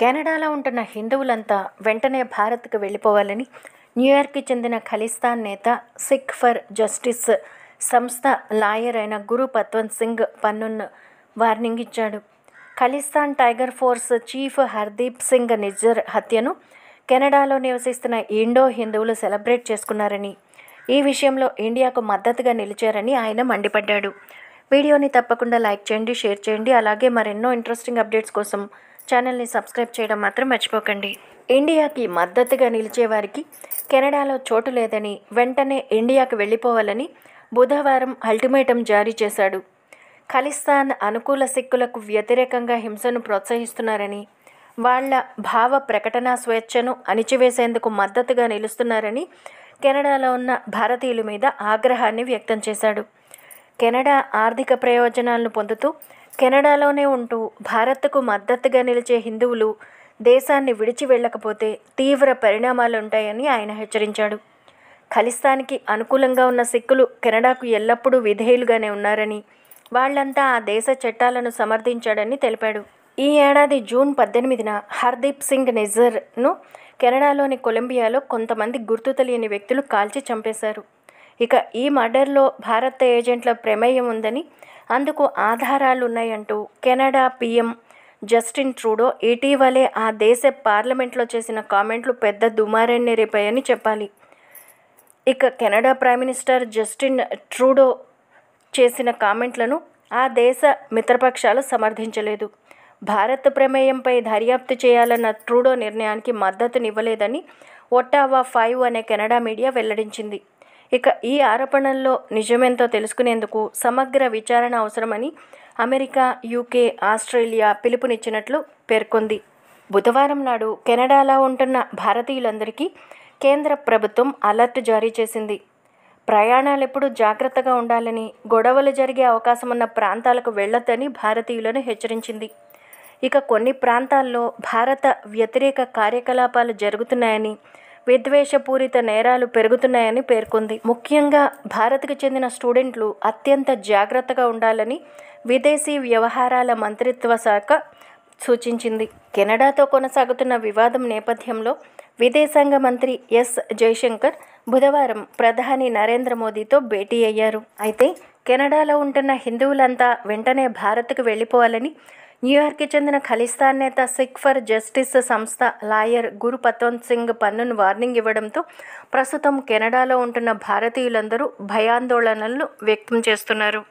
కెనడాలో ఉంటున్న హిందువులంతా వెంటనే భారత్కు వెళ్ళిపోవాలని న్యూయార్క్కి చెందిన ఖలిస్తాన్ నేత సిక్ ఫర్ జస్టిస్ సంస్థ లాయర్ అయిన గురు పత్వంత్ సింగ్ పన్నున్ వార్నింగ్ ఇచ్చాడు Khalistan Tiger Force chief Hardeep Singh Nijjar హత్యను కెనడాలో నివసిస్తున్న ఇండో హిందువులు సెలబ్రేట్ చేసుకున్నారని ఈ విషయంలో ఇండియాకు మద్దతుగా నిలిచారని ఆయన మండిపడ్డాడు వీడియోని తప్పకుండా లైక్ చేయండి షేర్ చేయండి అలాగే మరెన్నో ఇంట్రెస్టింగ్ అప్డేట్స్ కోసం ఛానల్ని సబ్స్క్రైబ్ చేయడం మాత్రం మర్చిపోకండి ఇండియాకి మద్దతుగా నిలిచేవారికి కెనడాలో చోటు లేదని వెంటనే ఇండియాకు వెళ్ళిపోవాలని బుధవారం అల్టిమేటం జారీ చేశాడు ఖలిస్తాన్ అనుకూల సిక్కులకు వ్యతిరేకంగా హింసను ప్రోత్సహిస్తున్నారని వాళ్ల భావ ప్రకటన స్వేచ్ఛను అణిచివేసేందుకు మద్దతుగా నిలుస్తున్నారని కెనడాలో ఉన్న భారతీయుల మీద ఆగ్రహాన్ని వ్యక్తం చేశాడు కెనడా ఆర్థిక ప్రయోజనాలను పొందుతూ కెనడాలోనే ఉంటూ భారత్కు మద్దతుగా నిలిచే హిందువులు దేశాన్ని విడిచి వెళ్ళకపోతే తీవ్ర పరిణామాలు ఉంటాయని ఆయన హెచ్చరించాడు ఖలిస్తానికి అనుకూలంగా ఉన్న సిక్కులు కెనడాకు ఎల్లప్పుడూ విధేయులుగానే ఉన్నారని వాళ్లంతా ఆ దేశ చట్టాలను సమర్థించాడని తెలిపాడు ఈ ఏడాది జూన్ పద్దెనిమిదిన హర్దీప్ సింగ్ నిజర్ను కెనడాలోని కొలంబియాలో కొంతమంది గుర్తు తెలియని వ్యక్తులు కాల్చి చంపేశారు ఇక ఈ మర్డర్లో భారత ఏజెంట్ల ప్రమేయం ఉందని అందుకు ఆధారాలు ఉన్నాయంటూ కెనడా పీఎం జస్టిన్ ట్రూడో ఇటీవలే ఆ దేశ పార్లమెంట్లో చేసిన కామెంట్లు పెద్ద దుమారాన్ని రేపాయని చెప్పాలి ఇక Canada prime minister Justin Trudeau చేసిన కామెంట్లను ఆ దేశ మిత్రపక్షాలు సమర్థించలేదు భారత్ ప్రమేయంపై దర్యాప్తు చేయాలన్న ట్రూడో నిర్ణయానికి మద్దతునివ్వలేదని ఒట్టావా ఫైవ్ అనే కెనడా మీడియా వెల్లడించింది ఇక ఈ ఆరోపణల్లో నిజమేంతో తెలుసుకునేందుకు సమగ్ర విచారణ అవసరమని అమెరికా యూకే ఆస్ట్రేలియా పిలుపునిచ్చినట్లు పేర్కొంది బుధవారం నాడు కెనడాలో ఉంటున్న భారతీయులందరికీ కేంద్ర ప్రభుత్వం అలర్ట్ జారీ చేసింది ప్రయాణాలు ఎప్పుడు జాగ్రత్తగా ఉండాలని గొడవలు జరిగే అవకాశం ఉన్న ప్రాంతాలకు వెళ్లొద్దని భారతీయులను హెచ్చరించింది ఇక కొన్ని ప్రాంతాల్లో భారత వ్యతిరేక కార్యకలాపాలు జరుగుతున్నాయని విద్వేషపూరిత నేరాలు పెరుగుతున్నాయని పేర్కొంది ముఖ్యంగా భారత్కు చెందిన స్టూడెంట్లు అత్యంత జాగ్రత్తగా ఉండాలని విదేశీ వ్యవహారాల మంత్రిత్వ శాఖ సూచించింది కెనడాతో కొనసాగుతున్న వివాదం నేపథ్యంలో విదేశాంగ మంత్రి ఎస్ జయశంకర్ బుధవారం ప్రధాని నరేంద్ర మోదీతో భేటీ అయ్యారు అయితే కెనడాలో ఉంటున్న హిందువులంతా వెంటనే భారత్కు వెళ్ళిపోవాలని న్యూయార్క్కి చెందిన ఖలిస్తాన్ నేత సిక్ ఫర్ జస్టిస్ సంస్థ లాయర్ గురు పత్వంత్ సింగ్ పన్నును వార్నింగ్ ఇవ్వడంతో ప్రస్తుతం కెనడాలో ఉంటున్న భారతీయులందరూ భయాందోళనలు వ్యక్తం చేస్తున్నారు